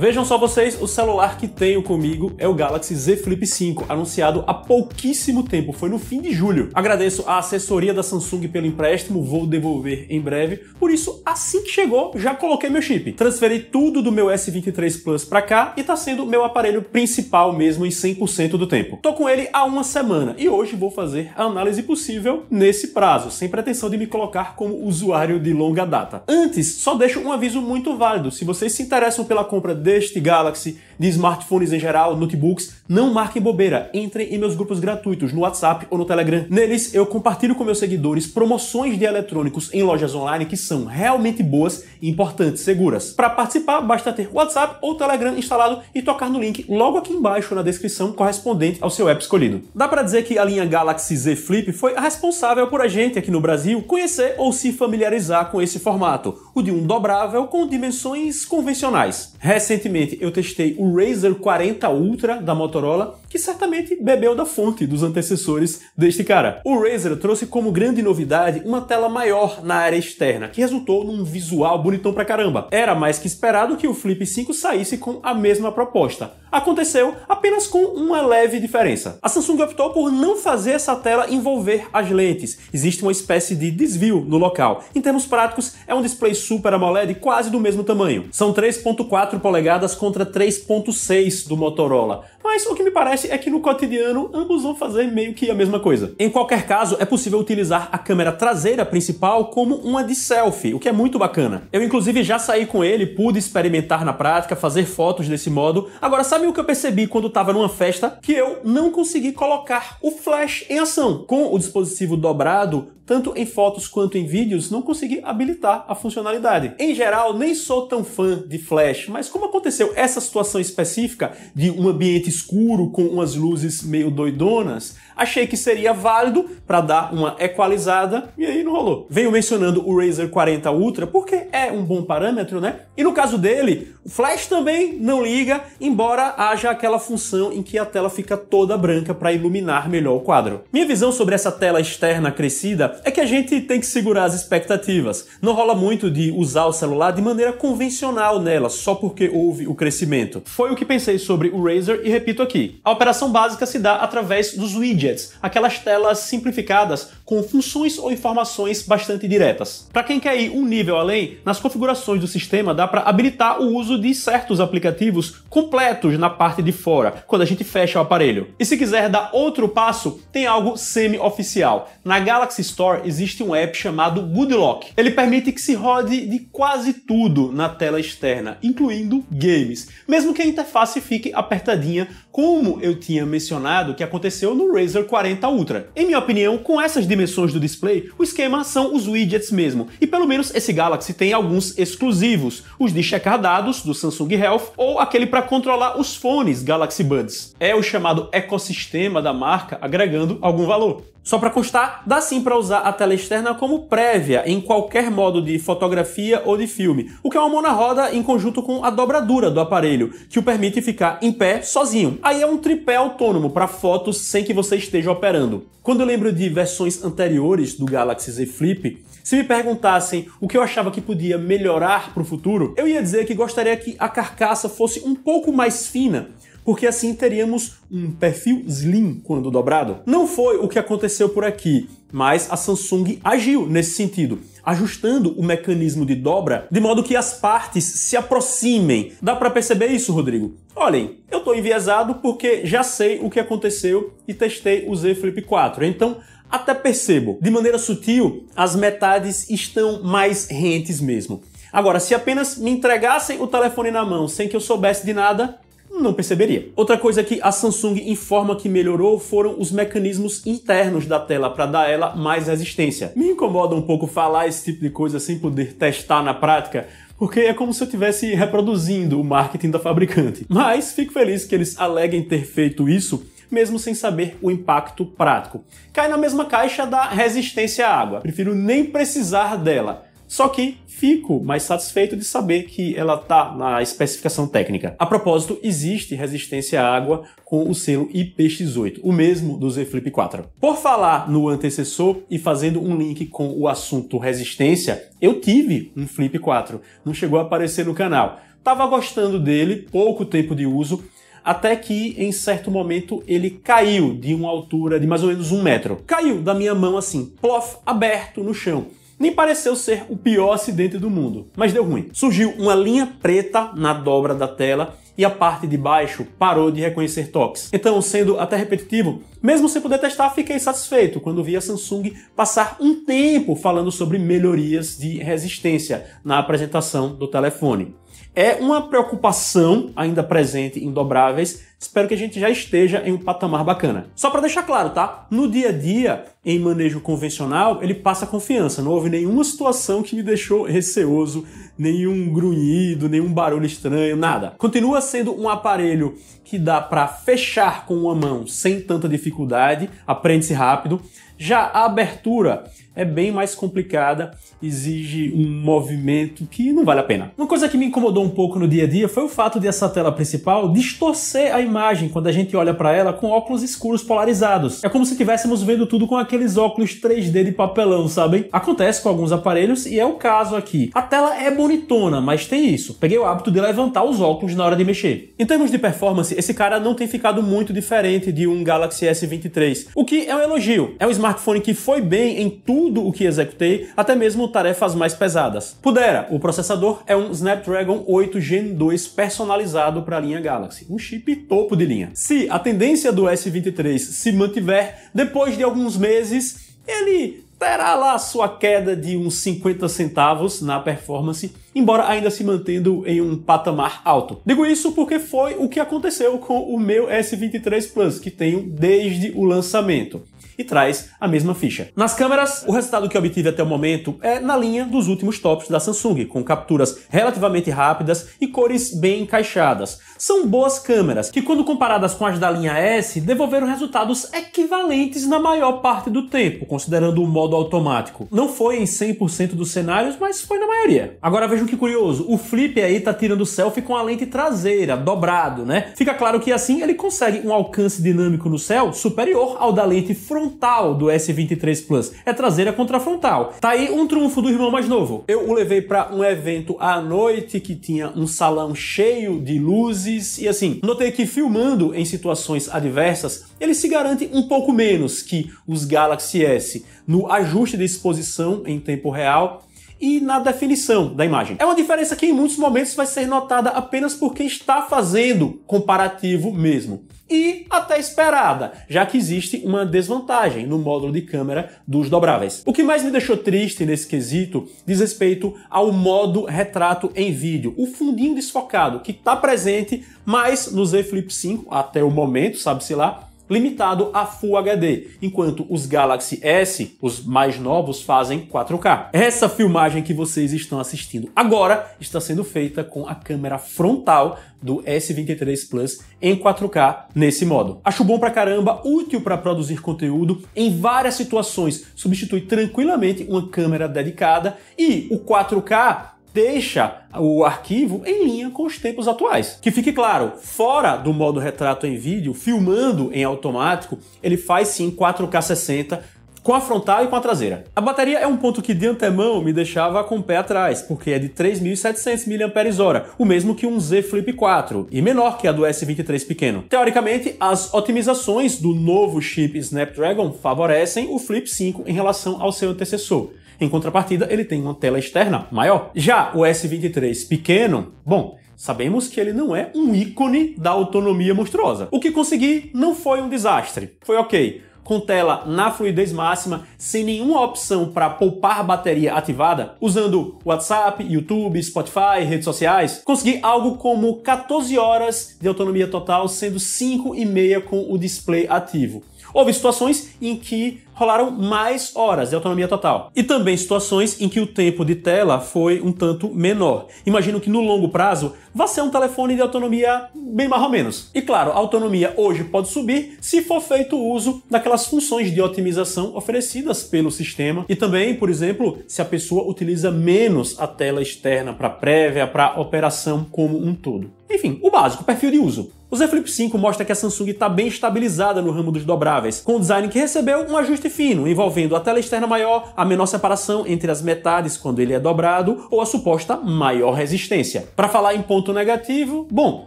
Vejam só vocês, o celular que tenho comigo é o Galaxy Z Flip 5, anunciado há pouquíssimo tempo, foi no fim de julho. Agradeço a assessoria da Samsung pelo empréstimo, vou devolver em breve, por isso, assim que chegou, já coloquei meu chip. Transferi tudo do meu S23 Plus pra cá e tá sendo meu aparelho principal mesmo em 100% do tempo. Tô com ele há uma semana e hoje vou fazer a análise possível nesse prazo, sem pretensão de me colocar como usuário de longa data. Antes, só deixo um aviso muito válido, se vocês se interessam pela compra de deste Galaxy de smartphones em geral, notebooks, não marquem bobeira, entrem em meus grupos gratuitos no WhatsApp ou no Telegram. Neles eu compartilho com meus seguidores promoções de eletrônicos em lojas online que são realmente boas e importantes, seguras. Para participar, basta ter WhatsApp ou Telegram instalado e tocar no link logo aqui embaixo na descrição correspondente ao seu app escolhido. Dá para dizer que a linha Galaxy Z Flip foi a responsável por a gente aqui no Brasil conhecer ou se familiarizar com esse formato, o de um dobrável com dimensões convencionais. Recentemente eu testei o o Razer 40 Ultra da Motorola, que certamente bebeu da fonte dos antecessores deste cara. O Razer trouxe como grande novidade uma tela maior na área externa, que resultou num visual bonitão pra caramba. Era mais que esperado que o Flip 5 saísse com a mesma proposta, aconteceu apenas com uma leve diferença. A Samsung optou por não fazer essa tela envolver as lentes. Existe uma espécie de desvio no local. Em termos práticos, é um display Super AMOLED quase do mesmo tamanho. São 3.4 polegadas contra 3.6 do Motorola mas o que me parece é que no cotidiano ambos vão fazer meio que a mesma coisa. Em qualquer caso, é possível utilizar a câmera traseira principal como uma de selfie, o que é muito bacana. Eu inclusive já saí com ele, pude experimentar na prática, fazer fotos desse modo. Agora, sabe o que eu percebi quando estava numa festa? Que eu não consegui colocar o flash em ação. Com o dispositivo dobrado, tanto em fotos quanto em vídeos, não consegui habilitar a funcionalidade. Em geral, nem sou tão fã de flash, mas como aconteceu essa situação específica de um ambiente escuro com umas luzes meio doidonas, achei que seria válido para dar uma equalizada e aí não rolou. Venho mencionando o Razer 40 Ultra porque é um bom parâmetro, né? E no caso dele, o flash também não liga, embora haja aquela função em que a tela fica toda branca para iluminar melhor o quadro. Minha visão sobre essa tela externa crescida é que a gente tem que segurar as expectativas. Não rola muito de usar o celular de maneira convencional nela, só porque houve o crescimento. Foi o que pensei sobre o Razer e repito aqui. A operação básica se dá através dos widgets, aquelas telas simplificadas com funções ou informações bastante diretas. Para quem quer ir um nível além, nas configurações do sistema dá para habilitar o uso de certos aplicativos completos na parte de fora, quando a gente fecha o aparelho. E se quiser dar outro passo, tem algo semi-oficial. Na Galaxy Store existe um app chamado Good Lock. Ele permite que se rode de quase tudo na tela externa, incluindo games, mesmo que a interface fique apertadinha, como eu tinha mencionado que aconteceu no Razer 40 Ultra. Em minha opinião, com essas dimensões remessões do display, o esquema são os widgets mesmo. E pelo menos esse Galaxy tem alguns exclusivos, os de checar dados do Samsung Health ou aquele para controlar os fones Galaxy Buds. É o chamado ecossistema da marca agregando algum valor. Só para constar, dá sim para usar a tela externa como prévia em qualquer modo de fotografia ou de filme, o que é uma mão na roda em conjunto com a dobradura do aparelho, que o permite ficar em pé sozinho. Aí é um tripé autônomo para fotos sem que você esteja operando. Quando eu lembro de versões anteriores do Galaxy Z Flip, se me perguntassem o que eu achava que podia melhorar para o futuro, eu ia dizer que gostaria que a carcaça fosse um pouco mais fina, porque assim teríamos um perfil slim quando dobrado. Não foi o que aconteceu por aqui, mas a Samsung agiu nesse sentido, ajustando o mecanismo de dobra de modo que as partes se aproximem. Dá para perceber isso, Rodrigo? Olhem, eu estou enviesado porque já sei o que aconteceu e testei o Z Flip 4. Então, até percebo, de maneira sutil, as metades estão mais rentes mesmo. Agora, se apenas me entregassem o telefone na mão sem que eu soubesse de nada, não perceberia. Outra coisa é que a Samsung informa que melhorou foram os mecanismos internos da tela para dar ela mais resistência. Me incomoda um pouco falar esse tipo de coisa sem poder testar na prática, porque é como se eu estivesse reproduzindo o marketing da fabricante. Mas fico feliz que eles aleguem ter feito isso mesmo sem saber o impacto prático. Cai na mesma caixa da resistência à água. Prefiro nem precisar dela só que fico mais satisfeito de saber que ela está na especificação técnica. A propósito, existe resistência à água com o selo IPX8, o mesmo do Z Flip 4. Por falar no antecessor e fazendo um link com o assunto resistência, eu tive um Flip 4, não chegou a aparecer no canal. Tava gostando dele, pouco tempo de uso, até que em certo momento ele caiu de uma altura de mais ou menos um metro. Caiu da minha mão assim, plof, aberto no chão. Nem pareceu ser o pior acidente do mundo, mas deu ruim. Surgiu uma linha preta na dobra da tela e a parte de baixo parou de reconhecer toques. Então, sendo até repetitivo, mesmo sem poder testar, fiquei satisfeito quando vi a Samsung passar um tempo falando sobre melhorias de resistência na apresentação do telefone. É uma preocupação ainda presente em dobráveis. Espero que a gente já esteja em um patamar bacana. Só para deixar claro, tá? No dia a dia, em manejo convencional, ele passa confiança. Não houve nenhuma situação que me deixou receoso, nenhum grunhido, nenhum barulho estranho, nada. Continua sendo um aparelho que dá para fechar com uma mão sem tanta dificuldade, aprende-se rápido. Já a abertura é bem mais complicada, exige um movimento que não vale a pena. Uma coisa que me incomodou um pouco no dia a dia foi o fato de essa tela principal distorcer a imagem quando a gente olha para ela com óculos escuros polarizados. É como se estivéssemos vendo tudo com aqueles óculos 3D de papelão, sabem? Acontece com alguns aparelhos e é o caso aqui. A tela é bonitona, mas tem isso. Peguei o hábito de levantar os óculos na hora de mexer. Em termos de performance, esse cara não tem ficado muito diferente de um Galaxy S23, o que é um elogio. É um smartphone que foi bem em tudo tudo o que executei, até mesmo tarefas mais pesadas. Pudera, o processador é um Snapdragon 8 Gen 2 personalizado para a linha Galaxy, um chip topo de linha. Se a tendência do S23 se mantiver, depois de alguns meses, ele terá lá sua queda de uns 50 centavos na performance, embora ainda se mantendo em um patamar alto. Digo isso porque foi o que aconteceu com o meu S23 Plus, que tenho desde o lançamento e traz a mesma ficha. Nas câmeras, o resultado que obtive até o momento é na linha dos últimos tops da Samsung, com capturas relativamente rápidas e cores bem encaixadas. São boas câmeras, que quando comparadas com as da linha S, devolveram resultados equivalentes na maior parte do tempo, considerando o modo automático. Não foi em 100% dos cenários, mas foi na maioria. Agora vejam que curioso, o Flip aí tá tirando selfie com a lente traseira, dobrado, né? Fica claro que assim ele consegue um alcance dinâmico no céu superior ao da lente frontal frontal do S23 Plus, é traseira contra frontal. Tá aí um trunfo do irmão mais novo. Eu o levei para um evento à noite que tinha um salão cheio de luzes e assim, notei que filmando em situações adversas, ele se garante um pouco menos que os Galaxy S no ajuste de exposição em tempo real e na definição da imagem. É uma diferença que em muitos momentos vai ser notada apenas por quem está fazendo comparativo mesmo. E até esperada, já que existe uma desvantagem no módulo de câmera dos dobráveis. O que mais me deixou triste nesse quesito diz respeito ao modo retrato em vídeo, o fundinho desfocado que está presente, mas no Z Flip 5 até o momento, sabe-se lá, limitado a Full HD, enquanto os Galaxy S, os mais novos, fazem 4K. Essa filmagem que vocês estão assistindo agora está sendo feita com a câmera frontal do S23 Plus em 4K nesse modo. Acho bom pra caramba, útil para produzir conteúdo em várias situações, substitui tranquilamente uma câmera dedicada e o 4K deixa o arquivo em linha com os tempos atuais. Que fique claro, fora do modo retrato em vídeo, filmando em automático, ele faz sim 4K 60 com a frontal e com a traseira. A bateria é um ponto que de antemão me deixava com o pé atrás, porque é de 3.700 mAh, o mesmo que um Z Flip 4, e menor que a do S23 pequeno. Teoricamente, as otimizações do novo chip Snapdragon favorecem o Flip 5 em relação ao seu antecessor, em contrapartida, ele tem uma tela externa maior. Já o S23 pequeno, bom, sabemos que ele não é um ícone da autonomia monstruosa. O que consegui não foi um desastre. Foi ok com tela na fluidez máxima, sem nenhuma opção para poupar bateria ativada, usando WhatsApp, YouTube, Spotify, redes sociais, consegui algo como 14 horas de autonomia total, sendo 5 e meia com o display ativo. Houve situações em que rolaram mais horas de autonomia total. E também situações em que o tempo de tela foi um tanto menor. Imagino que no longo prazo vai ser um telefone de autonomia bem mais ou menos. E claro, a autonomia hoje pode subir se for feito uso daquelas funções de otimização oferecidas pelo sistema e também, por exemplo, se a pessoa utiliza menos a tela externa para prévia, para operação como um todo. Enfim, o básico, perfil de uso. O Z Flip 5 mostra que a Samsung está bem estabilizada no ramo dos dobráveis, com um design que recebeu um ajuste fino, envolvendo a tela externa maior, a menor separação entre as metades quando ele é dobrado ou a suposta maior resistência. Para falar em ponto negativo, bom,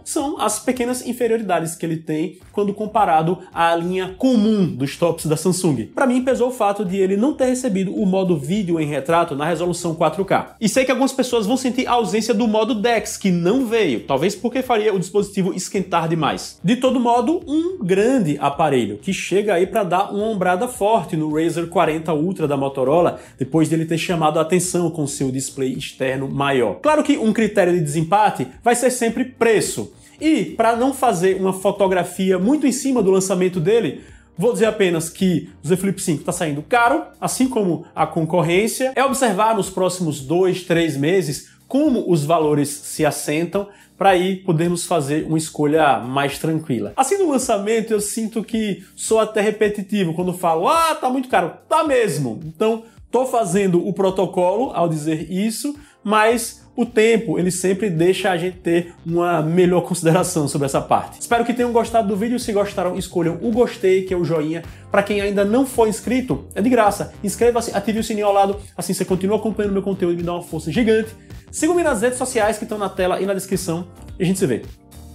são as pequenas inferioridades que ele tem quando comparado à linha comum dos tops da Samsung. Para mim pesou o fato de ele não ter recebido o modo vídeo em retrato na resolução 4K. E sei que algumas pessoas vão sentir a ausência do modo DeX que não veio, talvez porque porque faria o dispositivo esquentar demais. De todo modo, um grande aparelho que chega aí para dar uma ombrada forte no Razer 40 Ultra da Motorola, depois dele ter chamado a atenção com seu display externo maior. Claro que um critério de desempate vai ser sempre preço. E para não fazer uma fotografia muito em cima do lançamento dele, Vou dizer apenas que o Z Flip 5 está saindo caro, assim como a concorrência. É observar nos próximos dois, três meses como os valores se assentam para aí podermos fazer uma escolha mais tranquila. Assim no lançamento eu sinto que sou até repetitivo quando falo: "Ah, tá muito caro". Tá mesmo. Então, tô fazendo o protocolo ao dizer isso, mas o tempo, ele sempre deixa a gente ter uma melhor consideração sobre essa parte. Espero que tenham gostado do vídeo. Se gostaram, escolham o gostei, que é o joinha. Para quem ainda não for inscrito, é de graça. Inscreva-se, ative o sininho ao lado, assim você continua acompanhando meu conteúdo e me dá uma força gigante. Siga-me nas redes sociais que estão na tela e na descrição e a gente se vê.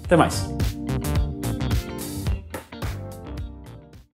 Até mais!